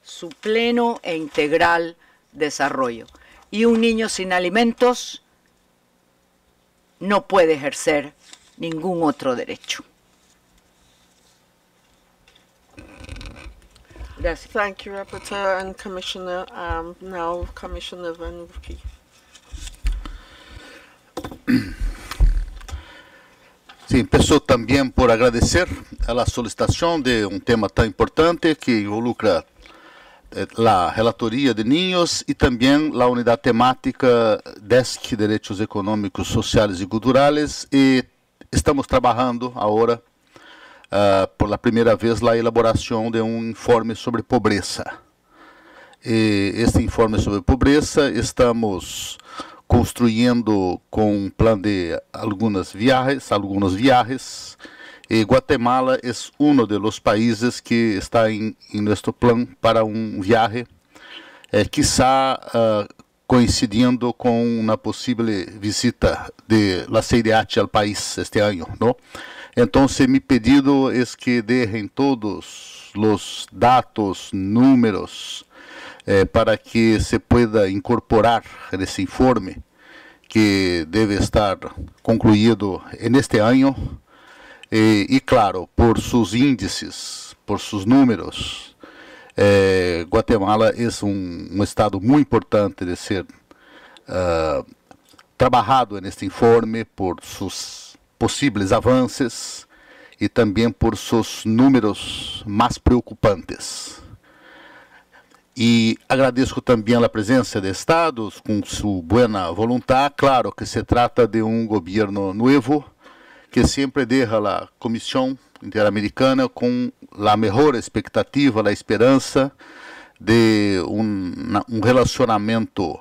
su pleno e integral desarrollo. Y un niño sin alimentos no puede ejercer ningún otro derecho. Yes. Thank you, Rapporteur and Commissioner, um, now Commissioner Van Rookie. Sim, pessoal também por agradecer a solicitação de um tema tão importante que involucra eh, a relatoria de ninhos e também a unidade temática DESC, Direitos Econômicos, Sociais e Culturais, e estamos trabalhando agora uh, pela primeira vez, a elaboração de um informe sobre pobreza. E este informe sobre pobreza estamos construindo com um plano de algumas viagens, algumas viagens. E Guatemala é um dos países que está em, em nosso plano para um viaje, é eh, quizá uh, ah, coincidindo com uma possível visita de la CIDH ao país este ano, não? Então, se me pedido es que deem todos os dados, números, eh, para que se pueda incorporar nesse informe que deve estar concluído neste ano. E, eh, e, claro, por seus índices, por seus números, eh, Guatemala é um, um, estado muito importante de ser uh, ah, trabalhado neste informe por seus possíveis avanços e também por seus números mais preocupantes. E agradeço também a presença de estados com sua boa vontade. Claro que se trata de um governo novo que sempre deixa a Comissão Interamericana com a melhor expectativa, a esperança de um, relacionamento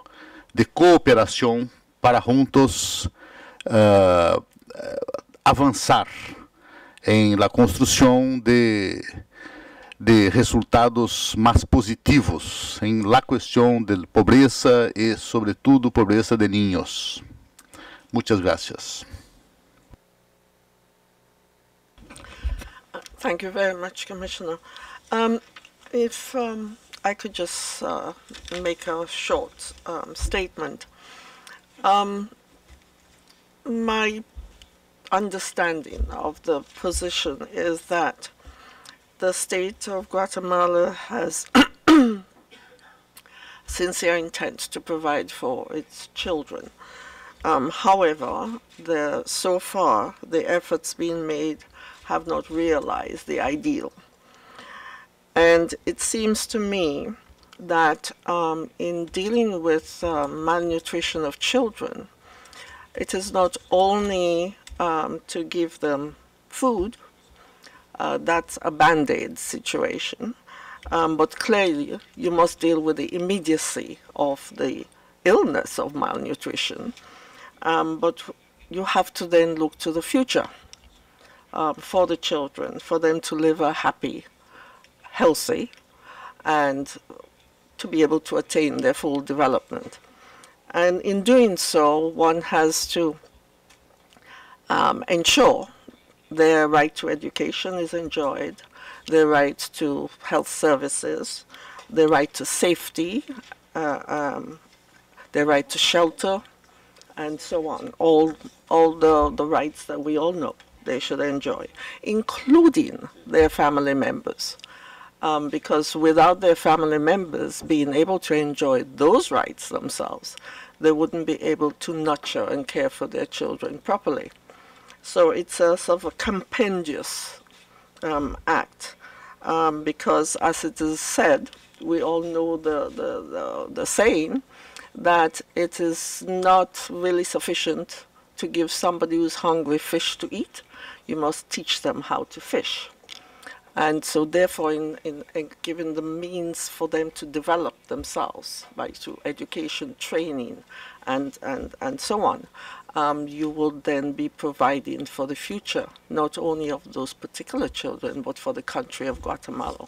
de cooperação para juntos uh, avançar em la construção de, de resultados mais positivos em la questão de pobreza e, sobretudo, pobreza de ninhos. Muchas graças. Thank you very much, Commissioner. Um, if um, I could just uh, make a short um, statement. my understanding of the position is that the state of Guatemala has sincere intent to provide for its children. Um, however, the, so far, the efforts being made have not realized the ideal. And it seems to me that um, in dealing with uh, malnutrition of children, it is not only um, to give them food, uh, that's a band-aid situation. Um, but clearly, you must deal with the immediacy of the illness of malnutrition. Um, but you have to then look to the future um, for the children, for them to live a happy, healthy, and to be able to attain their full development. And in doing so, one has to um, ensure their right to education is enjoyed, their right to health services, their right to safety, uh, um, their right to shelter, and so on. All, all the, the rights that we all know they should enjoy, including their family members. Um, because without their family members being able to enjoy those rights themselves, they wouldn't be able to nurture and care for their children properly. So it's a sort of a compendious um, act um, because, as it is said, we all know the, the, the, the saying that it is not really sufficient to give somebody who's hungry fish to eat. You must teach them how to fish. And so, therefore, in, in, in, giving the means for them to develop themselves by right, through education, training, and, and, and so on um, you will then be providing for the future, not only of those particular children, but for the country of Guatemala.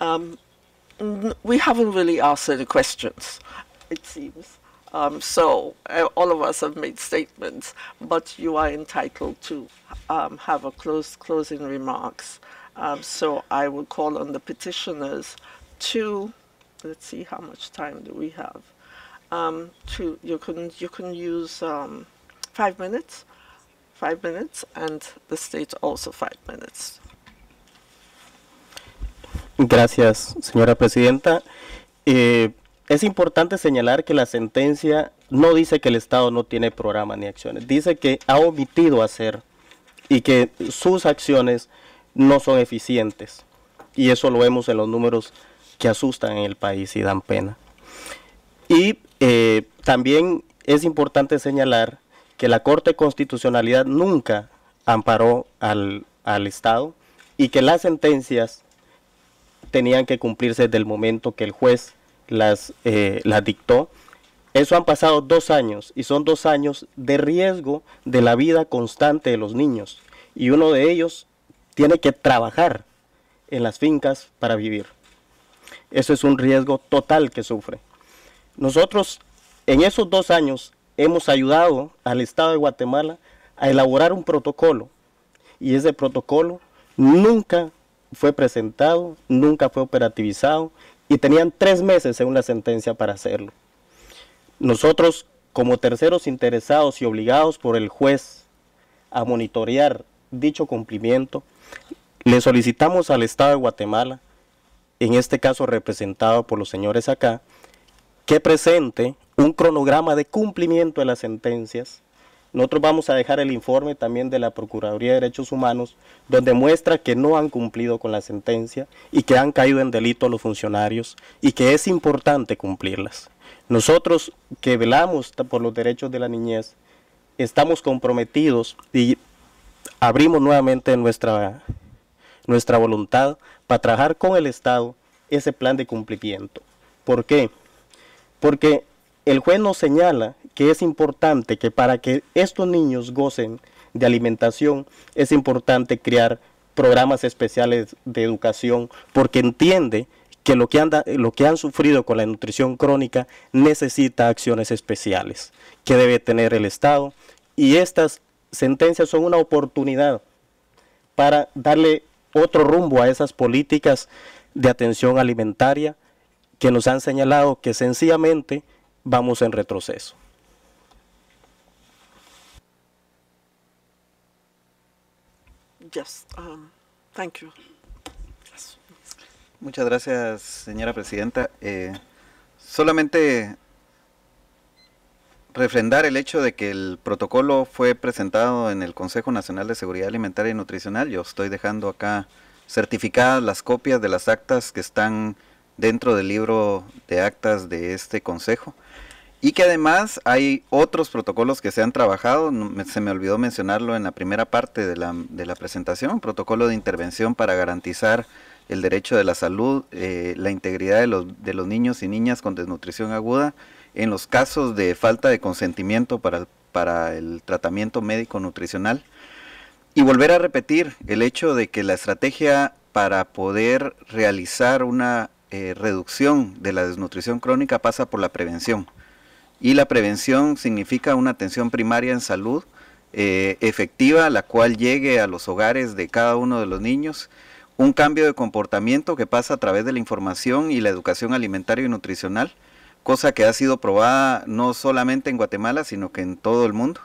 Um, we haven't really asked any questions, it seems. Um, so uh, all of us have made statements, but you are entitled to um, have a close closing remarks. Um, so I will call on the petitioners to, let's see how much time do we have. um, you can you can use um, five minutes, five minutes, and the state also five minutes. Gracias, señora presidenta. Eh, es importante señalar que la sentencia no dice que el Estado no tiene programa ni acciones, dice que ha omitido hacer y que sus acciones no son eficientes. Y eso lo vemos en los números que asustan en el país y dan pena. Y eh, también es importante señalar que la Corte Constitucionalidad nunca amparó al, Estado y que las sentencias tenían que cumplirse desde el momento que el juez las, eh, las dictó. Eso han pasado dos años y son dos años de riesgo de la vida constante de los niños. Y uno de ellos tiene que trabajar en las fincas para vivir. Eso es un riesgo total que sufre. Nosotros en esos dos años hemos ayudado al Estado de Guatemala a elaborar un protocolo y ese protocolo nunca fue presentado, nunca fue operativizado y tenían tres meses según la sentencia para hacerlo. Nosotros como terceros interesados y obligados por el juez a monitorear dicho cumplimiento, le solicitamos al Estado de Guatemala, en este caso representado por los señores acá, que presente un cronograma de cumplimiento de las sentencias. Nosotros vamos a dejar el informe también de la Procuraduría de Derechos Humanos, donde muestra que no han cumplido con la sentencia y que han caído en delito los funcionarios y que es importante cumplirlas. Nosotros que velamos por los derechos de la niñez, estamos comprometidos y abrimos nuevamente nuestra, nuestra voluntad para trabajar con el Estado ese plan de cumplimiento. ¿Por qué? Porque el juez nos señala que es importante que para que estos niños gocen de alimentación, es importante crear programas especiales de educación, porque entiende que lo que, han sufrido con la nutrición crónica necesita acciones especiales que debe tener el Estado. Y estas sentencias son una oportunidad para darle otro rumbo a esas políticas de atención alimentaria, que nos han señalado que sencillamente vamos en retroceso. Yes, um, Muchas gracias, señora presidenta. Eh, solamente refrendar el hecho de que el protocolo fue presentado en el Consejo Nacional de Seguridad Alimentaria y Nutricional. Yo estoy dejando acá certificadas las copias de las actas que están dentro del libro de actas de este consejo. Y que además hay otros protocolos que se han trabajado, se me olvidó mencionarlo en la primera parte de la, presentación, protocolo de intervención para garantizar el derecho de la salud, eh, la integridad de los, de los niños y niñas con desnutrición aguda en los casos de falta de consentimiento para, para el tratamiento médico nutricional. Y volver a repetir el hecho de que la estrategia para poder realizar una eh, reducción de la desnutrición crónica pasa por la prevención. Y la prevención significa una atención primaria en salud eh, efectiva, la cual llegue a los hogares de cada uno de los niños. Un cambio de comportamiento que pasa a través de la información y la educación alimentaria y nutricional, cosa que ha sido probada no solamente en Guatemala, sino que en todo el mundo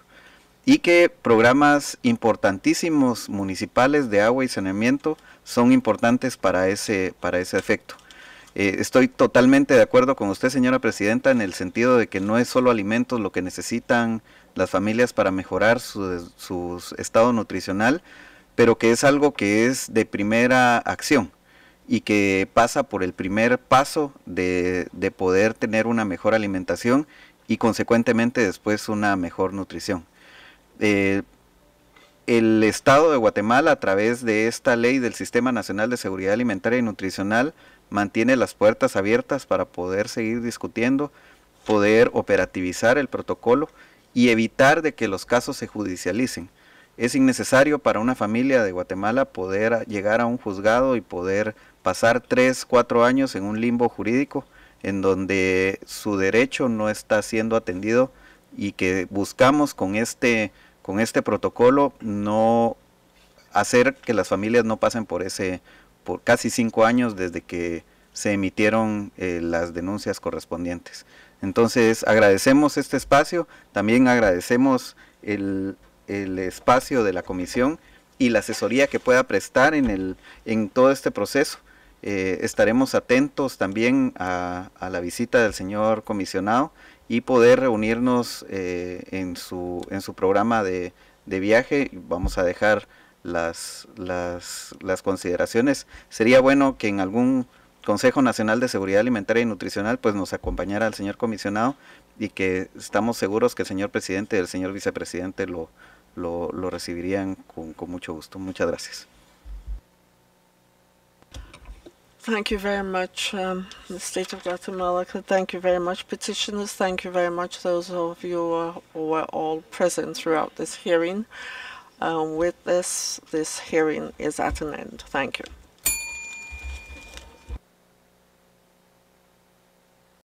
y que programas importantísimos municipales de agua y saneamiento son importantes para ese, para ese efecto. Eh, estoy totalmente de acuerdo con usted, señora presidenta, en el sentido de que no es solo alimentos lo que necesitan las familias para mejorar su, estado nutricional, pero que es algo que es de primera acción y que pasa por el primer paso de, poder tener una mejor alimentación y consecuentemente después una mejor nutrición. Eh, el Estado de Guatemala, a través de esta ley del Sistema Nacional de Seguridad Alimentaria y Nutricional, mantiene las puertas abiertas para poder seguir discutiendo, poder operativizar el protocolo y evitar de que los casos se judicialicen. Es innecesario para una familia de Guatemala poder llegar a un juzgado y poder pasar tres, cuatro años en un limbo jurídico en donde su derecho no está siendo atendido y que buscamos con este, con este protocolo no hacer que las familias no pasen por ese, por casi cinco años desde que se emitieron eh, las denuncias correspondientes. Entonces agradecemos este espacio, también agradecemos el, espacio de la comisión y la asesoría que pueda prestar en, el, en todo este proceso. Eh, estaremos atentos también a, la visita del señor comisionado y poder reunirnos eh, en, su, en su programa de, de viaje. Vamos a dejar las, las, consideraciones. Sería bueno que en algún Consejo Nacional de Seguridad Alimentaria y Nutricional pues nos acompañara al señor comisionado y que estamos seguros que el señor presidente y el señor vicepresidente lo, lo, recibirían con, mucho gusto. Muchas gracias. Thank you very much, um, the State of Guatemala. Thank you very much, petitioners. Thank you very much, those of you were all present throughout this hearing. um, with this, this hearing is at an end. Thank you.